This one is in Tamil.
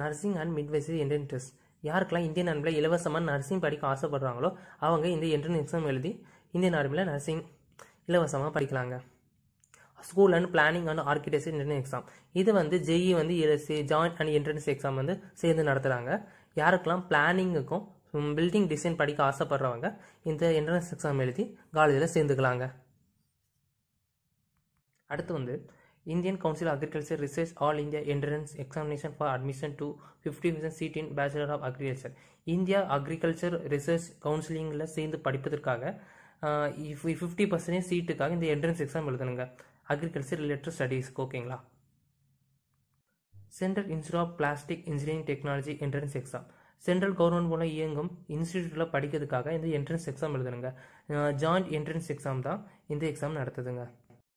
nursing and midwifery entrance test யாருக்கெல்லாம் இந்தியன் ஆர்மியில் இலவசமாக நர்சிங் படிக்க ஆசைப்படுறாங்களோ அவங்க இந்த என்ட்ரன்ஸ் எக்ஸாம் எழுதி இந்தியன் ஆர்மியில் நர்சிங் இலவசமாக படிக்கலாங்க school and planning and architecture entrance exam இது வந்து ஜெஇ e வந்து ஜாயின்ட் அண்ட் என்ட்ரன்ஸ் எக்ஸாம் வந்து சேர்ந்து நடத்துகிறாங்க யாருக்கெல்லாம் பிளானிங்குக்கும் பில்டிங் டிசைன் படிக்க ஆசைப்படுறவங்க இந்த என்ட்ரன்ஸ் எக்ஸாம் எழுதி காலேஜில் சேர்ந்துக்கலாங்க அடுத்து வந்து Indian council agriculture research all India entrance Entrance for admission Admission fifty 50% Seat in Bachelor of Agriculture India agriculture research கவுன்சிலிங்கில் சேர்ந்து படிப்பதற்காக ஃபிஃப்டி பர்சன்டேஜ் சீட்டுக்காக இந்த என்ட்ரன்ஸ் எக்ஸாம் எழுதணுங்க அக்ரிகல்ச்சர் ரிலேட்டட் ஸ்டடீஸ் ஓகேங்களா central institute of plastic engineering technology entrance exam central government மூலம் இயங்கும் இன்ஸ்டியூட்டில் படிக்கிறதுக்காக இந்த என்ட்ரன்ஸ் எக்ஸாம் எழுதணுங்க ஜாயிண்ட் என்ட்ரன்ஸ் எக்ஸாம் தான் இந்த எக்ஸாம் நடத்துதுங்க